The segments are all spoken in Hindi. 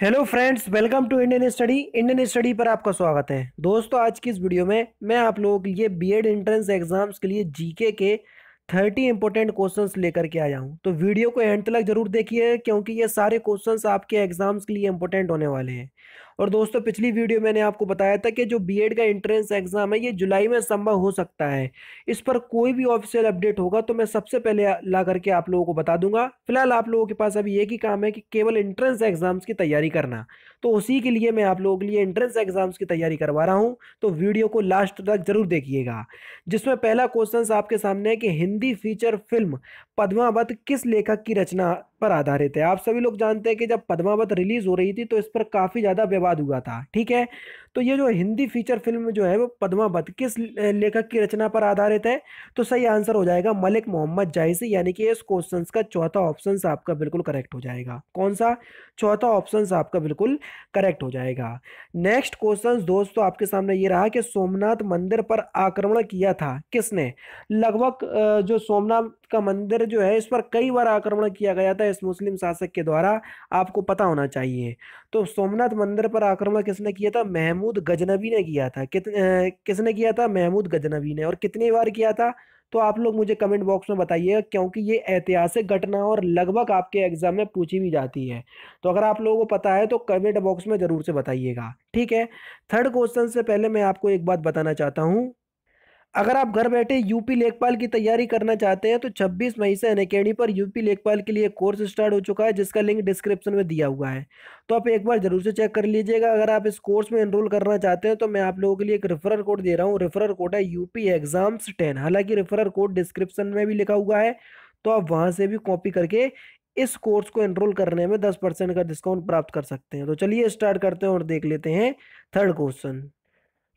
hello friends welcome to Indian study Indian study पर आपका स्वागत है दोस्तों आज की इस वीडियो में मैं आप लोगों के लिए बीएड एंट्रेंस एग्जाम्स के लिए जीके के थर्टी इंपॉर्टेंट क्वेश्चंस लेकर के आया हूं तो वीडियो को एंड तक जरूर देखिए क्योंकि ये सारे क्वेश्चंस आपके एग्जाम्स के लिए इंपॉर्टेंट होने वाले हैं और दोस्तों पिछली वीडियो मैंने आपको बताया था कि जो बी का एंट्रेंस एग्ज़ाम है ये जुलाई में संभव हो सकता है इस पर कोई भी ऑफिशियल अपडेट होगा तो मैं सबसे पहले ला करके आप लोगों को बता दूंगा फिलहाल आप लोगों के पास अभी एक ही काम है कि केवल एंट्रेंस एग्ज़ाम्स की तैयारी करना तो उसी के लिए मैं आप लोगों के लिए एंट्रेंस एग्ज़ाम्स की तैयारी करवा रहा हूँ तो वीडियो को लास्ट तक ज़रूर देखिएगा जिसमें पहला क्वेश्चन आपके सामने है कि हिंदी फीचर फिल्म पद्मावत किस लेखक की रचना पर आधारित है आप सभी लोग जानते हैं कि जब पद्मावत रिलीज हो रही थी तो इस पर काफ़ी ज़्यादा विवाद हुआ था ठीक है तो ये जो हिंदी फीचर फिल्म जो है वो पद्मावत किस लेखक की रचना पर आधारित है तो सही आंसर हो जाएगा मलिक मोहम्मद जायसी यानी कि इस क्वेश्चन का चौथा ऑप्शन आपका बिल्कुल करेक्ट हो जाएगा कौन सा चौथा ऑप्शन आपका बिल्कुल करेक्ट हो जाएगा नेक्स्ट क्वेश्चन दोस्तों आपके सामने ये रहा कि सोमनाथ मंदिर पर आक्रमण किया था किसने लगभग जो सोमनाथ का मंदिर जो है इस पर कई बार आक्रमण किया गया था इस मुस्लिम शासक के द्वारा आपको पता होना चाहिए तो सोमनाथ मंदिर पर आक्रमण किसने किया था महम महमूद गजनबी ने किया था कितने किसने किया था महमूद गजनबी ने और कितनी बार किया था तो आप लोग मुझे कमेंट बॉक्स में बताइएगा क्योंकि ये ऐतिहासिक घटना और लगभग आपके एग्ज़ाम में पूछी भी जाती है तो अगर आप लोगों को पता है तो कमेंट बॉक्स में ज़रूर से बताइएगा ठीक है थर्ड क्वेश्चन से पहले मैं आपको एक बात बताना चाहता हूँ अगर आप घर बैठे यूपी लेखपाल की तैयारी करना चाहते हैं तो 26 मई से अनकेडमी पर यूपी लेखपाल के लिए कोर्स स्टार्ट हो चुका है जिसका लिंक डिस्क्रिप्शन में दिया हुआ है तो आप एक बार जरूर से चेक कर लीजिएगा अगर आप इस कोर्स में एनरोल करना चाहते हैं तो मैं आप लोगों के लिए एक रेफरल कोड दे रहा हूँ रेफरल कोड है यूपी एग्जाम्स टेन हालांकि रेफरल कोड डिस्क्रिप्शन में भी लिखा हुआ है तो आप वहाँ से भी कॉपी करके इस कोर्स को एनरोल करने में दस परसेंट का डिस्काउंट प्राप्त कर सकते हैं तो चलिए स्टार्ट करते हैं और देख लेते हैं थर्ड क्वेश्चन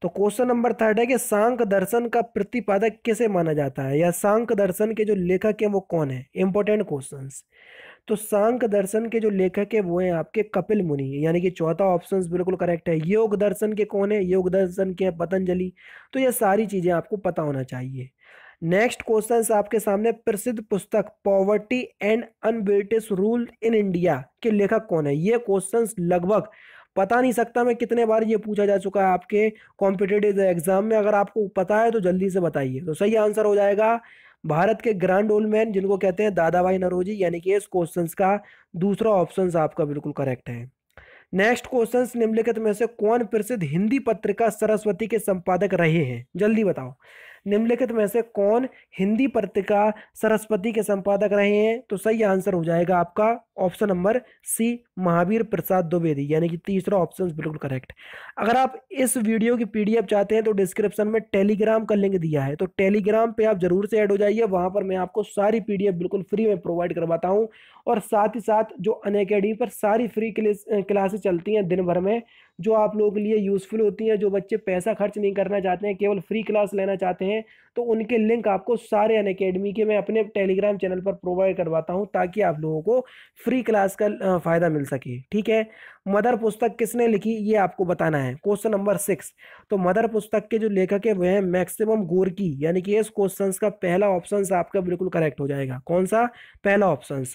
तो क्वेश्चन नंबर थर्ड है कि सांख्य दर्शन का प्रतिपादक किसे माना जाता है या सांख्य दर्शन के जो लेखक हैं वो कौन है इंपॉर्टेंट क्वेश्चन तो सांख्य दर्शन के जो लेखक है वो हैं आपके कपिल मुनि यानी कि चौथा ऑप्शन बिल्कुल करेक्ट है योग दर्शन के कौन है योग दर्शन के हैं पतंजलि तो ये सारी चीज़ें आपको पता होना चाहिए नेक्स्ट क्वेश्चन आपके सामने प्रसिद्ध पुस्तक poverty and unbritish rule in India के लेखक कौन है ये क्वेश्चन लगभग पता नहीं सकता मैं कितने बार ये पूछा जा चुका है आपके कॉम्पिटेटिव एग्जाम में अगर आपको पता है तो जल्दी से बताइए तो सही आंसर हो जाएगा भारत के ग्रैंड ओल्ड मैन जिनको कहते हैं दादा भाई नरोजी यानी कि इस क्वेश्चन का दूसरा ऑप्शन आपका बिल्कुल करेक्ट है नेक्स्ट क्वेश्चन निम्नलिखित में से कौन प्रसिद्ध हिंदी पत्रिका सरस्वती के संपादक रहे हैं जल्दी बताओ निम्नलिखित में से कौन हिंदी पत्रिका सरस्वती के संपादक रहे हैं तो सही आंसर हो जाएगा आपका option number C Mahavir Prasad Dwivedi यानी कि तीसरा ऑप्शन बिल्कुल करेक्ट अगर आप इस वीडियो की पीडीएफ चाहते हैं तो डिस्क्रिप्शन में टेलीग्राम का लिंक दिया है तो टेलीग्राम पे आप जरूर से ऐड हो जाइए वहां पर मैं आपको सारी पीडीएफ बिल्कुल फ्री में प्रोवाइड करवाता हूँ और साथ ही साथ जो अन पर सारी फ्री क्लासेस चलती हैं दिन भर में जो आप लोगों के लिए यूज़फुल होती हैं जो बच्चे पैसा खर्च नहीं करना चाहते हैं केवल फ्री क्लास लेना चाहते हैं तो उनके लिंक आपको सारे अन के मैं अपने टेलीग्राम चैनल पर प्रोवाइड करवाता हूँ ताकि आप लोगों को फ्री क्लास का फ़ायदा मिल सके ठीक है मदर पुस्तक किसने लिखी ये आपको बताना है क्वेश्चन नंबर सिक्स तो मदर पुस्तक के जो लेखक है वह है मैक्सिमम गोरकी यानी कि इस क्वेश्चन का पहला ऑप्शन आपका बिल्कुल करेक्ट हो जाएगा कौन सा पहला ऑप्शन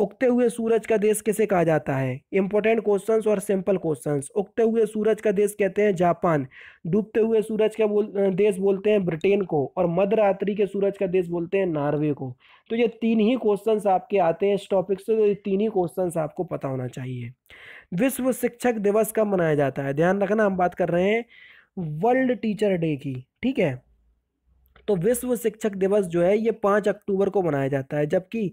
उगते हुए सूरज का देश किसे कहा जाता है इंपॉर्टेंट क्वेश्चन और सिंपल क्वेश्चन उगते हुए सूरज का देश कहते हैं जापान डूबते हुए सूरज का बोल देश बोलते हैं ब्रिटेन को और मध्यरात्रि के सूरज का देश बोलते हैं नॉर्वे को तो ये तीन ही क्वेश्चन आपके आते हैं इस टॉपिक से तो ये तीन ही क्वेश्चन आपको पता होना चाहिए विश्व शिक्षक दिवस कब मनाया जाता है ध्यान रखना हम बात कर रहे हैं वर्ल्ड टीचर डे की ठीक है तो विश्व शिक्षक दिवस जो है ये पाँच अक्टूबर को मनाया जाता है जबकि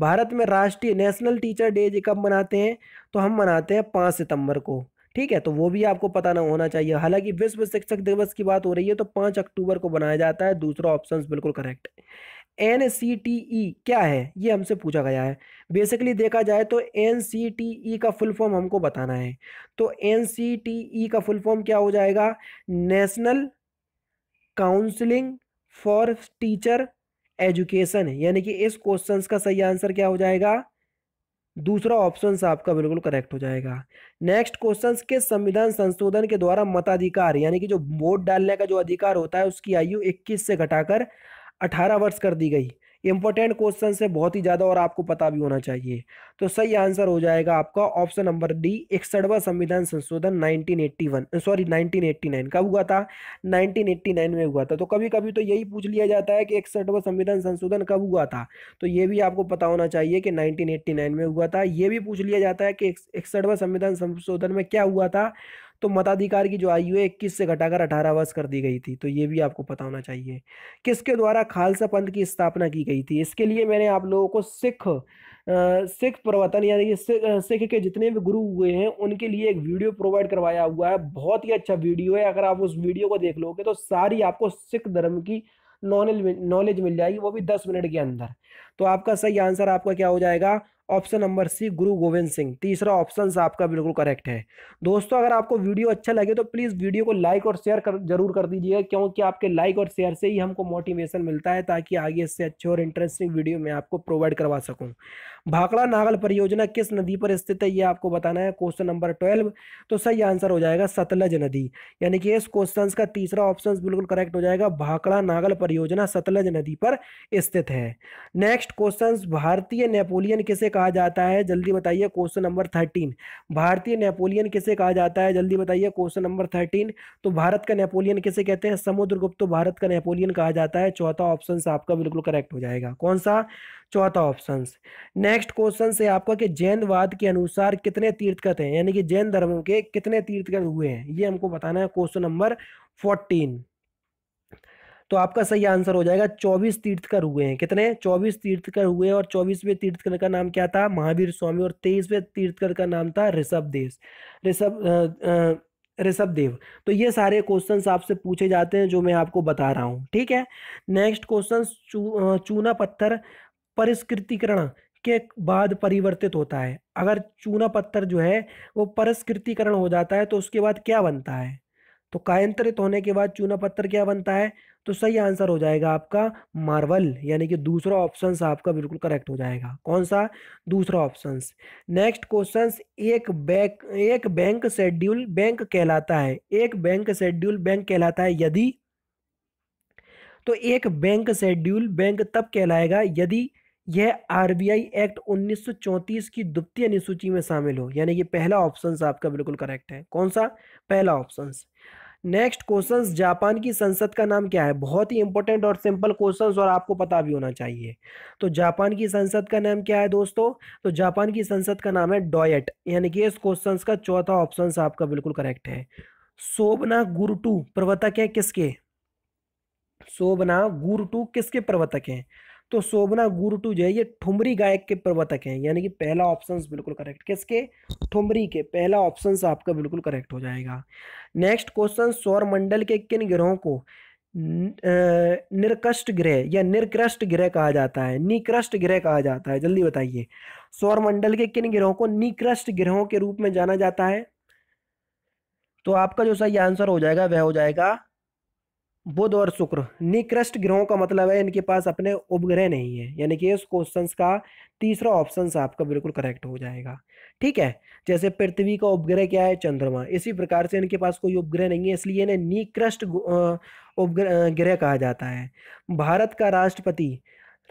भारत में राष्ट्रीय नेशनल टीचर डे जी कब मनाते हैं तो हम मनाते हैं पाँच सितंबर को ठीक है तो वो भी आपको पता ना होना चाहिए हालांकि विश्व शिक्षक दिवस की बात हो रही है तो पाँच अक्टूबर को बनाया जाता है दूसरा ऑप्शन बिल्कुल correct N C T E क्या है ये हमसे पूछा गया है बेसिकली देखा जाए तो एन सी टी ई का फुल फॉर्म हमको बताना है तो एन सी टी ई का फुल फॉर्म क्या हो जाएगा national counselling for teacher education है यानी कि इस क्वेश्चन का सही आंसर क्या हो जाएगा दूसरा ऑप्शन आपका बिल्कुल करेक्ट हो जाएगा नेक्स्ट क्वेश्चन के संविधान संशोधन के द्वारा मताधिकार यानी कि जो वोट डालने का जो अधिकार होता है उसकी आयु 21 से घटाकर 18 वर्ष कर दी गई इंपॉर्टेंट क्वेश्चन है बहुत ही ज़्यादा और आपको पता भी होना चाहिए तो सही आंसर हो जाएगा आपका ऑप्शन नंबर डी इकसठवा संविधान संशोधन 1981 सॉरी 1989 कब हुआ था 1989 में हुआ था तो कभी कभी तो यही पूछ लिया जाता है कि इकसठवा संविधान संशोधन कब हुआ था तो ये भी आपको पता होना चाहिए कि नाइन में हुआ था ये भी पूछ लिया जाता है कि इकसठवा संविधान संशोधन में क्या हुआ था तो मताधिकार की जो आयु है इक्कीस से घटाकर अठारह वर्ष कर दी गई थी तो ये भी आपको पता होना चाहिए किसके द्वारा खालसा पंथ की स्थापना की गई थी इसके लिए मैंने आप लोगों को सिख सिख प्रवर्तन यानी कि सिख के जितने भी गुरु हुए हैं उनके लिए एक वीडियो प्रोवाइड करवाया हुआ है बहुत ही अच्छा वीडियो है अगर आप उस वीडियो को देख लोगे तो सारी आपको सिख धर्म की नॉलेज नॉलेज मिल जाएगी वो भी दस मिनट के अंदर तो आपका सही आंसर आपका क्या हो जाएगा ऑप्शन नंबर सी गुरु गोविंद सिंह तीसरा ऑप्शन आपका बिल्कुल करेक्ट है दोस्तों अगर आपको वीडियो अच्छा लगे तो प्लीज़ वीडियो को लाइक और शेयर कर जरूर कर दीजिएगा क्योंकि आपके लाइक और शेयर से ही हमको मोटिवेशन मिलता है ताकि आगे इससे अच्छे और इंटरेस्टिंग वीडियो मैं आपको प्रोवाइड करवा सकूँ भाखड़ा नागल परियोजना किस नदी पर स्थित है ये आपको बताना है क्वेश्चन नंबर ट्वेल्व तो सही आंसर हो जाएगा सतलज नदी यानी कि इस क्वेश्चन का तीसरा ऑप्शन बिल्कुल करेक्ट हो जाएगा भाखड़ा नागल परियोजना सतलज नदी पर स्थित है नेक्स्ट क्वेश्चन भारतीय नेपोलियन किसे कहा जाता है जल्दी बताइए क्वेश्चन नंबर थर्टीन भारतीय नेपोलियन किसे कहा जाता है जल्दी बताइए क्वेश्चन नंबर थर्टीन तो भारत का नेपोलियन किसे कहते हैं समुद्रगुप्त तो भारत का नेपोलियन कहा जाता है चौथा ऑप्शन आपका बिल्कुल करेक्ट हो जाएगा कौन सा चौथा ऑप्शन नेक्स्ट क्वेश्चन से आपका कि जैनवाद के अनुसार कितने तीर्थगत हैं यानी कि जैन धर्म के कितने तीर्थकथ हुए हैं ये हमको बताना है क्वेश्चन नंबर फोर्टीन तो आपका सही आंसर हो जाएगा चौबीस तीर्थकर हुए हैं कितने चौबीस तीर्थकर हुए और चौबीसवें तीर्थकर का नाम क्या था महावीर स्वामी और तेईसवें तीर्थकर का नाम था ऋषभ देश ऋषभ ऋषभ देव तो ये सारे क्वेश्चन आपसे पूछे जाते हैं जो मैं आपको बता रहा हूँ ठीक है नेक्स्ट क्वेश्चन चू, चूना पत्थर परिष्कृतिकरण के बाद परिवर्तित होता है अगर चूना पत्थर जो है वो परिष्कृतिकरण हो जाता है तो उसके बाद क्या बनता है तो कायंत्रित होने के बाद चूना पत्थर क्या बनता है तो सही आंसर हो जाएगा आपका मार्वल यानी कि दूसरा ऑप्शन आपका बिल्कुल करेक्ट हो जाएगा कौन सा दूसरा ऑप्शन नेक्स्ट क्वेश्चन एक बैंक एक बैंक शेड्यूल बैंक कहलाता है एक बैंक शेड्यूल बैंक कहलाता है यदि तो एक बैंक शेड्यूल बैंक तब कहलाएगा यदि यह आरबीआई एक्ट 1934 की द्वितीय अनुसूची में शामिल हो यानी कि पहला ऑप्शन आपका बिल्कुल करेक्ट है कौन सा पहला ऑप्शन नेक्स्ट क्वेश्चन जापान की संसद का नाम क्या है बहुत ही इंपॉर्टेंट और सिंपल क्वेश्चन और आपको पता भी होना चाहिए तो जापान की संसद का नाम क्या है दोस्तों तो जापान की संसद का नाम है डॉयट यानी कि इस क्वेश्चन का चौथा ऑप्शन आपका बिल्कुल करेक्ट है गुरु टू प्रवर्तक है किसके गुरु टू किसके प्रवर्तक हैं तो शोभना गुरुटू जो है ये ठुमरी गायक के प्रवर्तक हैं यानी कि पहला ऑप्शन बिल्कुल करेक्ट किसके ठुमरी के पहला ऑप्शन आपका बिल्कुल करेक्ट हो जाएगा नेक्स्ट क्वेश्चन सौर मंडल के किन ग्रहों को निरकष्ट ग्रह या निरकृष्ट ग्रह कहा जाता है निकृष्ट ग्रह कहा जाता है जल्दी बताइए सौर मंडल के किन ग्रहों को निकृष्ट ग्रहों के रूप में जाना जाता है तो आपका जो सही आंसर हो जाएगा वह हो जाएगा बुध और शुक्र निकृष्ट ग्रहों का मतलब है इनके पास अपने उपग्रह नहीं है यानी कि इस क्वेश्चन का तीसरा ऑप्शन आपका बिल्कुल करेक्ट हो जाएगा ठीक है जैसे पृथ्वी का उपग्रह क्या है चंद्रमा इसी प्रकार से इनके पास कोई उपग्रह नहीं है इसलिए इन्हें निकृष्ट उपग्रह ग्रह कहा जाता है भारत का राष्ट्रपति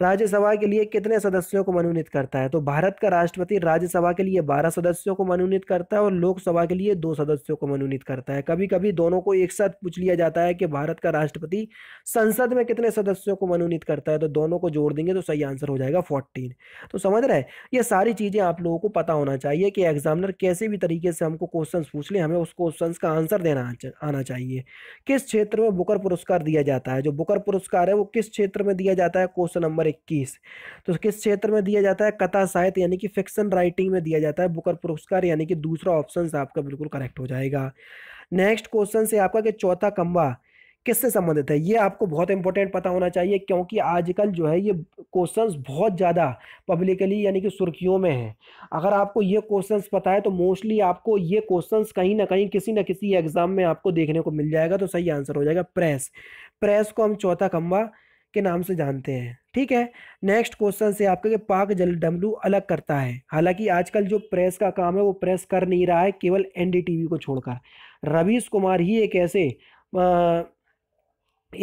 राज्यसभा के लिए कितने सदस्यों को मनोनीत करता है तो भारत का राष्ट्रपति राज्यसभा के लिए बारह सदस्यों को मनोनीत करता है और लोकसभा के लिए दो सदस्यों को मनोनीत करता है कभी कभी दोनों को एक साथ पूछ लिया जाता है कि भारत का राष्ट्रपति संसद में कितने सदस्यों को मनोनीत करता है तो दोनों को जोड़ देंगे तो सही आंसर हो जाएगा फोर्टीन तो समझ रहे ये सारी चीज़ें आप लोगों को पता होना चाहिए कि एग्जामिनर कैसे भी तरीके से हमको क्वेश्चन पूछ लें हमें उस क्वेश्चन का आंसर देना आना चाहिए किस क्षेत्र में बुकर पुरस्कार दिया जाता है जो बुकर पुरस्कार है वो किस क्षेत्र में दिया जाता है क्वेश्चन नंबर नंबर इक्कीस तो किस क्षेत्र में दिया जाता है कथा साहित्य यानी कि फिक्शन राइटिंग में दिया जाता है बुकर पुरस्कार यानी कि दूसरा ऑप्शन आपका बिल्कुल करेक्ट हो जाएगा नेक्स्ट क्वेश्चन से आपका कि चौथा कम्बा किससे संबंधित है ये आपको बहुत इंपॉर्टेंट पता होना चाहिए क्योंकि आजकल जो है ये क्वेश्चंस बहुत ज़्यादा पब्लिकली यानी कि सुर्खियों में हैं अगर आपको ये क्वेश्चंस पता है तो मोस्टली आपको ये क्वेश्चंस कहीं ना कहीं किसी ना किसी एग्ज़ाम में आपको देखने को मिल जाएगा तो सही आंसर हो जाएगा प्रेस प्रेस को हम चौथा खम्बा के नाम से जानते हैं ठीक है नेक्स्ट क्वेश्चन से आपका कि पाक जल डब्लू अलग करता है हालांकि आजकल जो प्रेस का काम है वो प्रेस कर नहीं रहा है केवल एनडीटीवी को छोड़कर रवीश कुमार ही एक ऐसे आ,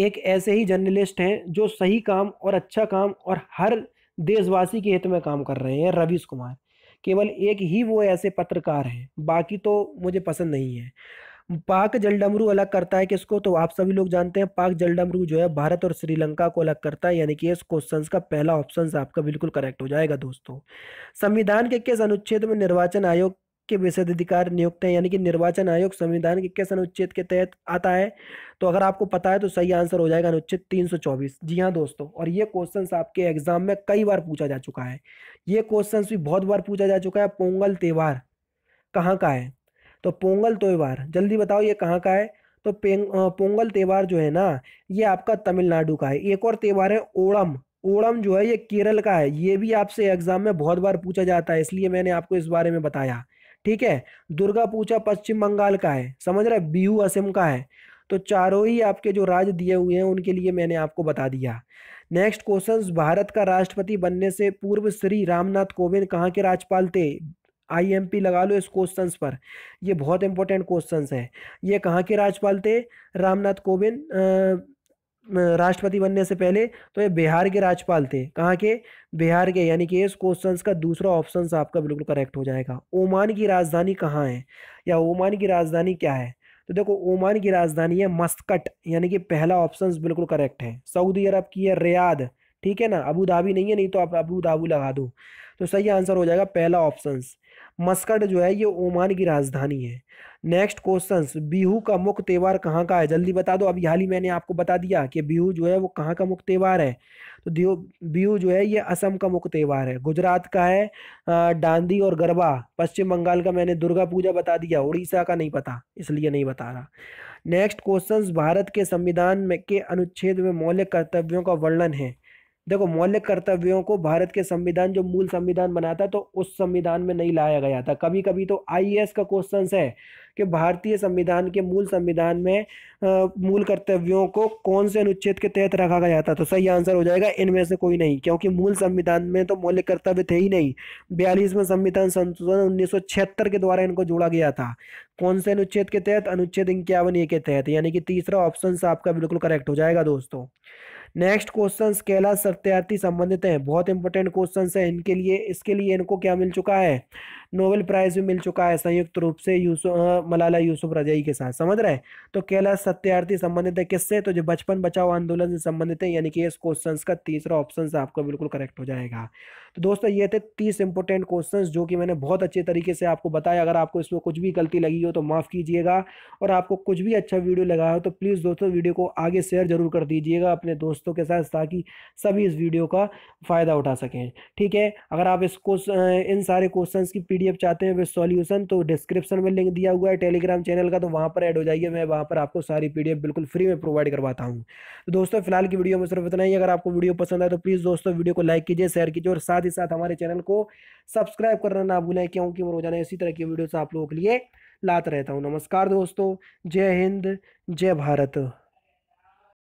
एक ऐसे ही जर्नलिस्ट हैं जो सही काम और अच्छा काम और हर देशवासी के हित में काम कर रहे हैं रवीश कुमार केवल एक ही वो ऐसे पत्रकार हैं बाकी तो मुझे पसंद नहीं है पाक जलडमरू अलग करता है किसको तो आप सभी लोग जानते हैं पाक जलडमरू जो है भारत और श्रीलंका को अलग करता है यानी कि इस क्वेश्चन का पहला ऑप्शन आपका बिल्कुल करेक्ट हो जाएगा दोस्तों संविधान के किस अनुच्छेद में निर्वाचन आयोग के विशेषाधिकार नियुक्त हैं यानी कि निर्वाचन आयोग संविधान के किस अनुच्छेद के तहत आता है तो अगर आपको पता है तो सही आंसर हो जाएगा अनुच्छेद 324 जी हाँ दोस्तों और ये क्वेश्चन आपके एग्जाम में कई बार पूछा जा चुका है ये क्वेश्चन भी बहुत बार पूछा जा चुका है पोंगल त्यौहार कहाँ का है तो पोंगल त्योहार जल्दी बताओ ये कहाँ का है तो पोंगल त्यौहार जो है ना ये आपका तमिलनाडु का है एक और त्यौहार है ओणम ओणम जो है ये केरल का है ये भी आपसे एग्जाम में बहुत बार पूछा जाता है इसलिए मैंने आपको इस बारे में बताया ठीक है दुर्गा पूजा पश्चिम बंगाल का है समझ रहे बिहू असम का है तो चारों ही आपके जो राज्य दिए हुए हैं उनके लिए मैंने आपको बता दिया नेक्स्ट क्वेश्चन भारत का राष्ट्रपति बनने से पूर्व श्री रामनाथ कोविंद कहाँ के राज्यपाल थे आईएमपी लगा लो इस क्वेश्चंस पर ये बहुत इंपॉर्टेंट क्वेश्चंस हैं ये कहाँ के राज्यपाल थे रामनाथ कोविंद राष्ट्रपति बनने से पहले तो ये बिहार के राज्यपाल थे कहाँ के बिहार के यानी कि इस क्वेश्चन का दूसरा ऑप्शन आपका बिल्कुल करेक्ट हो जाएगा ओमान की राजधानी कहाँ है या ओमान की राजधानी क्या है तो देखो ओमान की राजधानी है मस्कट यानी कि पहला ऑप्शन बिल्कुल करेक्ट है सऊदी अरब की है रियाद ठीक है ना अबू धाबी नहीं है नहीं तो आप अबू धाबी लगा दो तो सही आंसर हो जाएगा पहला ऑप्शन मस्कट जो है ये ओमान की राजधानी है नेक्स्ट क्वेश्चन बिहू का मुख्य त्यौहार कहाँ का है जल्दी बता दो अभी हाल ही मैंने आपको बता दिया कि बिहू जो है वो कहाँ का मुख्य त्यौहार है तो बिहू जो है ये असम का मुख्य त्यौहार है गुजरात का है डांडी और गरबा पश्चिम बंगाल का मैंने दुर्गा पूजा बता दिया उड़ीसा का नहीं पता इसलिए नहीं बता रहा नेक्स्ट क्वेश्चन भारत के संविधान में के अनुच्छेद में मौलिक कर्तव्यों का वर्णन है देखो मौलिक कर्तव्यों को भारत के संविधान जो मूल संविधान बना था तो उस संविधान में नहीं लाया गया था कभी कभी तो आईएएस का क्वेश्चन है कि भारतीय संविधान के मूल संविधान में आ, मूल कर्तव्यों को कौन से अनुच्छेद के तहत रखा गया था तो सही आंसर हो जाएगा इनमें से कोई नहीं क्योंकि मूल संविधान में तो मौलिक कर्तव्य थे ही नहीं बयालीसवें संविधान संशोधन उन्नीस के द्वारा इनको जोड़ा गया था कौन से अनुच्छेद के तहत अनुच्छेद इक्यावन ए के तहत यानी कि तीसरा ऑप्शन आपका बिल्कुल करेक्ट हो जाएगा दोस्तों नेक्स्ट क्वेश्चन कैलाश सत्यार्थी संबंधित हैं बहुत इंपॉर्टेंट क्वेश्चन है इनके लिए इसके लिए इनको क्या मिल चुका है नोबेल प्राइज भी मिल चुका है संयुक्त रूप से यूसुफ मलाला यूसुफ रजाई के साथ समझ रहे हैं तो कैलाश सत्यार्थी संबंधित है किससे तो जो बचपन बचाओ आंदोलन से संबंधित है यानी कि इस क्वेश्चन का तीसरा ऑप्शन आपका बिल्कुल करेक्ट हो जाएगा तो दोस्तों ये थे तीस इंपॉर्टेंट क्वेश्चन जो कि मैंने बहुत अच्छे तरीके से आपको बताया अगर आपको इसमें कुछ भी गलती लगी हो तो माफ़ कीजिएगा और आपको कुछ भी अच्छा वीडियो लगा हो तो प्लीज़ दोस्तों वीडियो को आगे शेयर जरूर कर दीजिएगा अपने दोस्तों के साथ ताकि सभी इस वीडियो का फ़ायदा उठा सकें ठीक है अगर आप इस इन सारे क्वेश्चन की पी पीडीएफ चाहते हैं विद सॉल्यूशन तो डिस्क्रिप्शन में लिंक दिया हुआ है टेलीग्राम चैनल का तो वहाँ पर ऐड हो जाइए मैं वहाँ पर आपको सारी पीडीएफ बिल्कुल फ्री में प्रोवाइड करवाता हूँ तो दोस्तों फिलहाल की वीडियो में सिर्फ इतना ही अगर आपको वीडियो पसंद आए तो प्लीज़ दोस्तों वीडियो को लाइक कीजिए शेयर कीजिए और साथ ही साथ हमारे चैनल को सब्सक्राइब करना ना भूलें क्योंकि मैं रोजाना इसी तरह की वीडियोज आप लोगों के लिए लाता रहता हूँ नमस्कार दोस्तों जय हिंद जय भारत